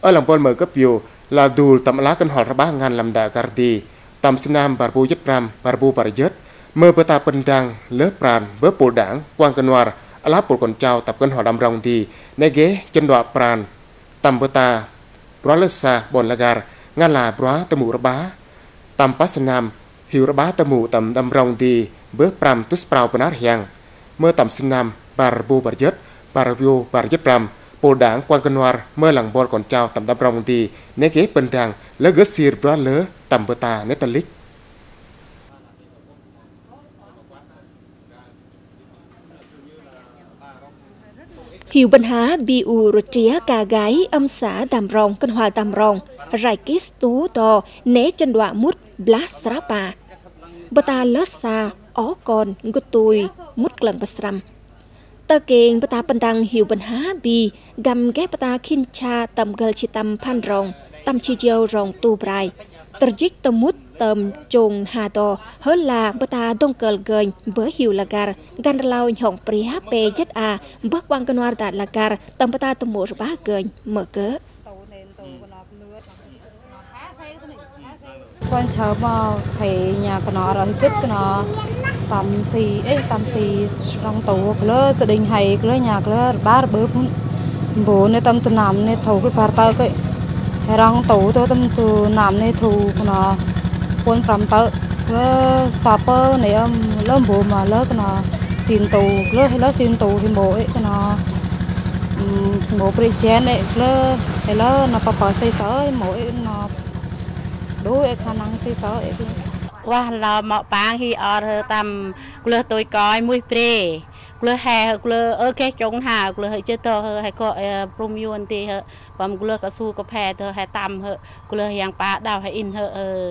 ở lòng bol mở cấp dù là đủ tầm lá cân hòa ba ngàn làm đà đi tầm sinh nam barbu yết ram barbu bar yết mơ bờ ta bình đăng lớp pran bớp bộ đảng quang cân hòa lá bộ còn trao tập cân hòa đam rong đi nè ghế chân đọa pran tầm bờ ta bó lơ xa bồn lagar ngăn là bó tâm mù ba tầm bát sinh nam hiểu bá tâm mù tầm đam rong thì bớp pram tus prao bernard hiang mơ tầm sinh nam barbu bar yết barbu bar yết ram Bộ đảng quan Cân Hoa mơ làng bor còn trao tầm đắp rong thì nét ghế bình đàng lỡ gớt xìr bra lỡ tầm bơ ta nét tân lích. Hiệu bình há bi u rụt tría cà gái âm xã tàm rong cân hòa tàm rong rải kýs tú to né chân đoạn mút blast srapa. À. Bata lót xa ó con gút tùi mút lần vật sram ta keng bata pentang hiu ben ha bi ghé ge ta khin cha tầm gal chi tầm phan rong tầm chi jiao rong tu brai tầm mút tầm chong hà to hớ là ta đông kel gön với hiu là gar gan lao nhong pri ha pe jet a bớ quang kan war da la gar tam bata temu ba gön mở cớ con chờ mà thầy nhà của nó rồi kích của nó tam si ấy tam si trong tàu cơ gia đình hay cơ nhà cơ ba bữa bố nên tâm tư nằm nên thầu cái phạt tơ cái hay răng tủ tôi tâm tu nam nên thầu nó quân phạm tơ cơ sập này em um, lớm bố mà cái nó xin tủ cơ hay lớp xin tủ thì bố ấy nó ngộ um, bê chén ấy cơ hay lớp nó bà bà xây sở mỗi nó đối khả năng xây sở ấy ខ្វះឡមកប៉ាងហ៊ីអរហើតាមក្លើទួយកយមួយព្រេក្លើហែក្លើអើគេចុងហាក្លើហិជិតហើហែក៏ព្រមយួនទីហើបំក្លើក៏ស៊ូកផែទៅហែតាំហើក្លើយ៉ាងប៉ាដៅហែអ៊ីនហើ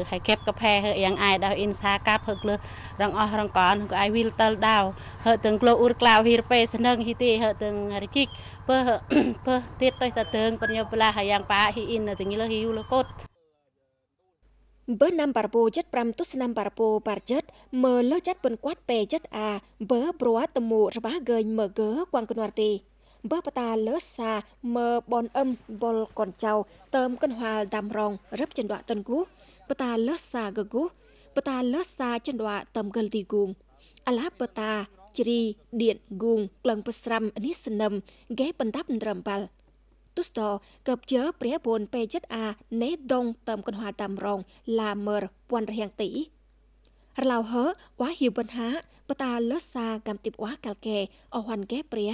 ហែកេបកផែហើយ៉ាងអាយដៅអ៊ីនសាកាប់ហើក្លើរងអស់រងកនក៏អាយវិលតលដៅហើទាំងក្លើអ៊ូរក្លាវហ៊ីរពេស្នឹងហ៊ីទីហើទាំងរជីកពើពើទៀតទៅតែទាំងបញ្ញោបឡាហែយ៉ាងប៉ាហ៊ីអ៊ីនទាំងលឺហ៊ីយូលកូតបើណាំបារពូចិត្ត5ទស្សនាំបារពូបារចិត្តមើលលើចិត្តពនគាត់ពេចិត្តអាបើប្រវត្តមួរបស់កើញ មើលកើគួងគនរទីបើបតាលើសាមើបនអឹមបុលកនចៅតើមកនហាលដាំរងរឹបចន្ទៈតនគូបតាលើសាកគូបតាលើសាចន្ទៈតមកលទីគូងអឡាបតាជ្រីឌៀតគូង ក្លងប្រស្រាំនេះសនឹមគេបន្តបន្ត្រំបាល់ទុស្តកើបជើព្រះបួនពេចិត្តអានេះដងតើមកន្ហាតាមរង ឡាមើពន់រៀងទីរឡៅហើវ៉ាហ៊ីវបន្ហាបតាលសាកំទីបវ៉ាកាល់កែអវ៉ាន់កែព្រះ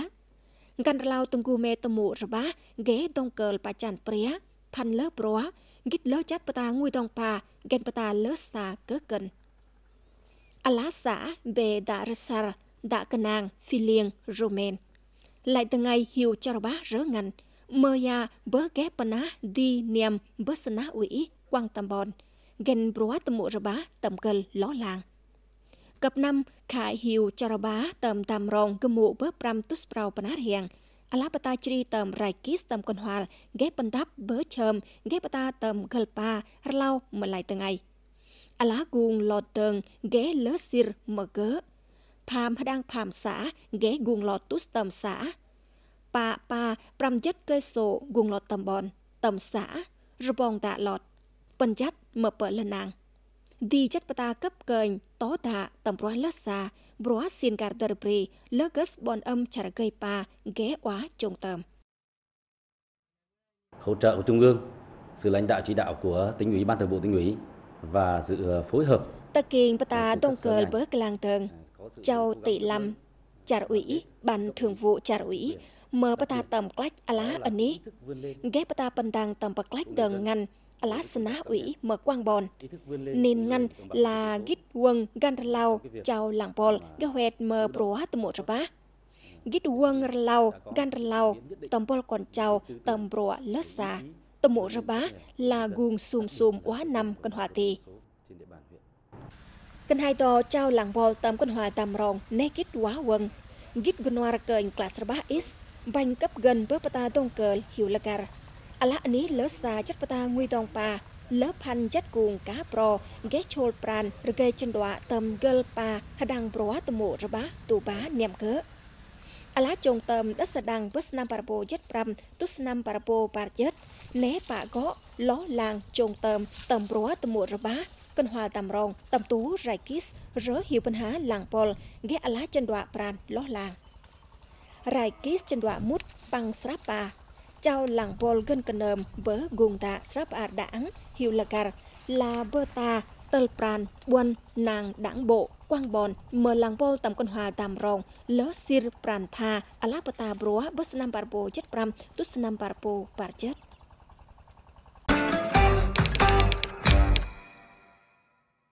កាន់រឡៅទង្គូមេតមូរបាហ្គេដងកើលបាចាន់ព្រះផាន់លើព្រោះគិតលើចាត់បតាងួយដងប៉ាហ្គេនបតាលសាកើកិនអាឡាសាបេដារសារដាក់កណាងហ្វីលៀងរូម៉ែនឡៃតងៃហ៊ីវចរបារើងាន់ Merja Bergepana di Niam Bersana Ui Quang Tam Bon Gen Brua Tam Mụ Ba Tam Kel Ló Làng Cập năm Khai Hiu Chara Ba Tam Tam Rong Cơ Mụ Bớ Pram Tus Prau Pana Riang អឡាបតាជ្រីតើមរៃគីស្តើមកុនហាល់ហ្គេបន្តាប់បើឈើមហ្គេបតាតើមកលប៉ារឡៅម្លៃតងៃអឡាគូងឡតតឹងហ្គេលឺស៊ីរមកកើផាមហដាងផាមសាហ្គេគូងឡតទុស្តើមសាប៉ាប៉ា 7cây số guồng lọt tầm bọn, tầm xã, rồi bòn tạ lọt. Phần chắc mở bờ lần nàng. Đi chắc bà ta cấp cơn tó tạ, tầm rõ lát xa, bróa xin gạt đờ bì, lỡ gớt bọn âm chả gây pa, ghé quá trung tâm Hỗ trợ của Trung ương, sự lãnh đạo chỉ đạo của tỉnh ủy, ban thường vụ tỉnh ủy và sự ờ, phối hợp. Ta kiên bà ta đông ờ, cờ bớt làng tường, châu tỷ lâm, trả ủy, ban thường vụ trả ủy, mơ bà ta tầm klách à lá ẩn ý. Ghép bà ta bần đang tầm bà klách đờn ngăn à lá sân ủy mở quang bòn. Nên ngăn là gít quân gan lao chào làng bòl ghé huyệt mơ bố hát mộ ra bá. Gít quân lao gan lao tầm bòl còn chào tầm bố lớt xa. Tầm mộ rơ bá là guồng xùm xùm quá năm con hòa tì. Cần hai to trao làng bò tầm con hòa tầm rồng nê kít quá quân gít ra gunwar kein rơ rbah ít bành cấp gần bước ta đông cờ hiệu là gar ala ani lỡ xa chất ta nguy dòng pa lỡ pan chất cuồng cá pro ghé chol pran rge chân đoạ tầm gel pa hadang proa tầm mộ ra bá tù bá niệm cớ ala trồng tầm đất sa đằng bus nam parpo chất pram tus nam parpo par chất né pạ gõ ló làng trồng tầm tầm proa tầm mộ ra bá cân hòa tầm rong tầm tú rai kis rớ hiệu bên há làng pol ghé ala chân đoạ pran ló làng Raikis cenduakmut pangsrapa chao lang volgen kenem bơ gung ta srap a đảng hiu lagar là bơ ta tơ pran buôn nàng đảng bộ quang bòn mờ lang vol tầm quân hòa tam rong lỡ sir pran pha alapata brua bus nam barbo chất pram tus nam barbo par chất